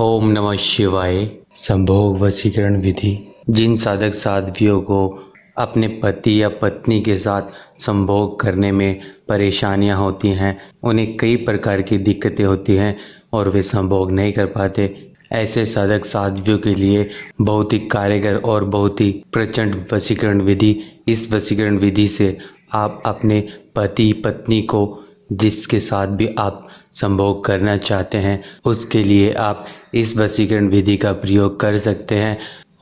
ओम नमः शिवाय संभोग वशीकरण विधि जिन साधक साध्वियों को अपने पति या पत्नी के साथ संभोग करने में परेशानियां होती हैं उन्हें कई प्रकार की दिक्कतें होती हैं और वे संभोग नहीं कर पाते ऐसे साधक साध्वियों के लिए बहुत ही कारगर और बहुत ही प्रचंड वशीकरण विधि इस वशीकरण विधि से आप अपने पति पत्नी को जिसके साथ भी आप संभोग करना चाहते हैं उसके लिए आप इस वसीकरण विधि का प्रयोग कर सकते हैं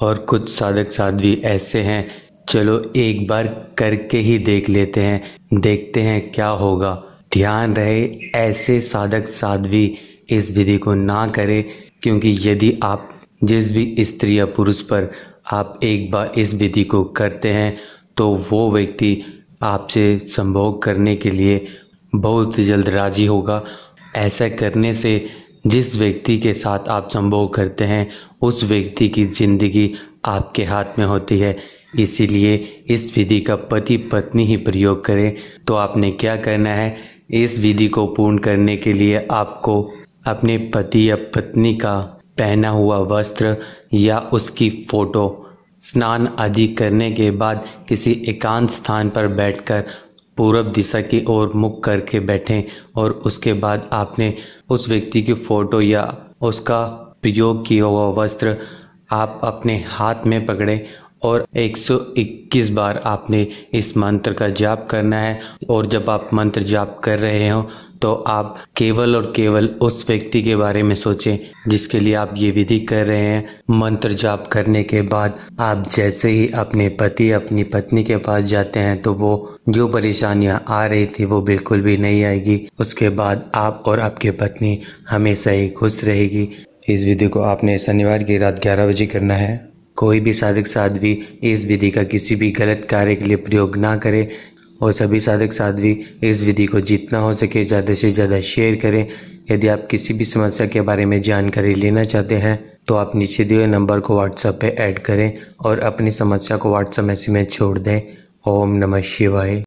और कुछ साधक साध्वी ऐसे हैं चलो एक बार करके ही देख लेते हैं देखते हैं क्या होगा ध्यान रहे ऐसे साधक साध्वी इस विधि को ना करें क्योंकि यदि आप जिस भी स्त्री या पुरुष पर आप एक बार इस विधि को करते हैं तो वो व्यक्ति आपसे संभोग करने के लिए बहुत जल्द राजी होगा ऐसा करने से जिस व्यक्ति के साथ आप संभोग करते हैं उस व्यक्ति की जिंदगी आपके हाथ में होती है इसीलिए इस विधि का पति पत्नी ही प्रयोग करें तो आपने क्या करना है इस विधि को पूर्ण करने के लिए आपको अपने पति या पत्नी का पहना हुआ वस्त्र या उसकी फ़ोटो स्नान आदि करने के बाद किसी एकांत स्थान पर बैठकर पूरब दिशा की ओर मुख करके बैठें और उसके बाद आपने उस व्यक्ति की फ़ोटो या उसका प्रयोग किया हुआ वस्त्र आप अपने हाथ में पकड़ें और 121 बार आपने इस मंत्र का जाप करना है और जब आप मंत्र जाप कर रहे हो तो आप केवल और केवल उस व्यक्ति के बारे में सोचें जिसके लिए आप ये विधि कर रहे हैं मंत्र जाप करने के बाद आप जैसे ही अपने पति अपनी पत्नी के पास जाते हैं तो वो जो परेशानियां आ रही थी वो बिल्कुल भी नहीं आएगी उसके बाद आप और आपकी पत्नी हमेशा ही खुश रहेगी इस विधि को आपने शनिवार की रात ग्यारह बजे करना है कोई भी साधक साध्वी इस विधि का किसी भी गलत कार्य के लिए प्रयोग ना करे और सभी साधक साध्वी इस विधि को जितना हो सके ज़्यादा से ज़्यादा शेयर करें यदि आप किसी भी समस्या के बारे में जानकारी लेना चाहते हैं तो आप नीचे दिए नंबर को व्हाट्सएप पे ऐड करें और अपनी समस्या को व्हाट्सएप मैसेज में छोड़ दें ओम नमः शिवाय